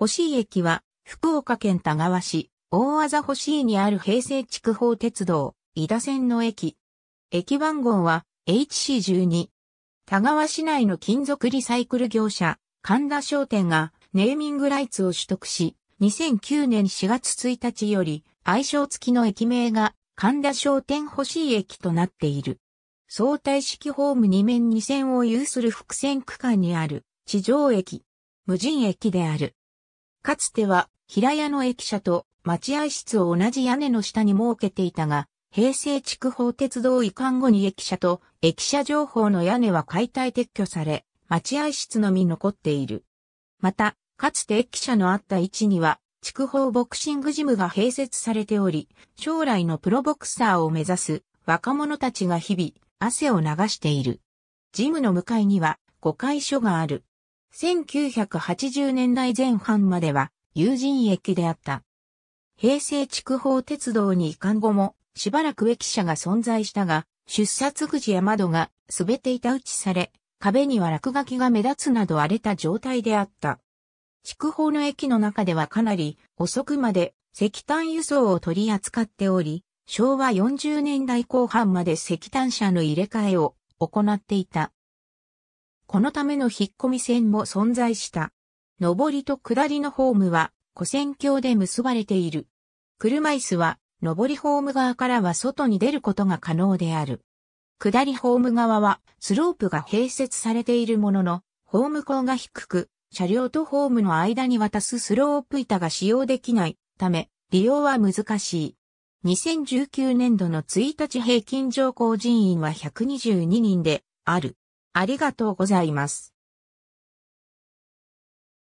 星井駅は、福岡県田川市、大和星井にある平成筑豊鉄道、井田線の駅。駅番号は HC12。田川市内の金属リサイクル業者、神田商店がネーミングライツを取得し、2009年4月1日より、愛称付きの駅名が神田商店星井駅となっている。相対式ホーム2面2線を有する複線区間にある地上駅、無人駅である。かつては平屋の駅舎と待合室を同じ屋根の下に設けていたが、平成筑豊鉄道移管後に駅舎と駅舎情報の屋根は解体撤去され、待合室のみ残っている。また、かつて駅舎のあった位置には、筑豊ボクシングジムが併設されており、将来のプロボクサーを目指す若者たちが日々汗を流している。ジムの向かいには5階所がある。1980年代前半までは有人駅であった。平成筑豊鉄道に移管後もしばらく駅舎が存在したが、出札口や窓が滑っていた打ちされ、壁には落書きが目立つなど荒れた状態であった。筑豊の駅の中ではかなり遅くまで石炭輸送を取り扱っており、昭和40年代後半まで石炭車の入れ替えを行っていた。このための引っ込み線も存在した。上りと下りのホームは、古線橋で結ばれている。車椅子は、上りホーム側からは外に出ることが可能である。下りホーム側は、スロープが併設されているものの、ホーム高が低く、車両とホームの間に渡すスロープ板が使用できないため、利用は難しい。2019年度の1日平均乗降人員は122人である。ありがとうございます。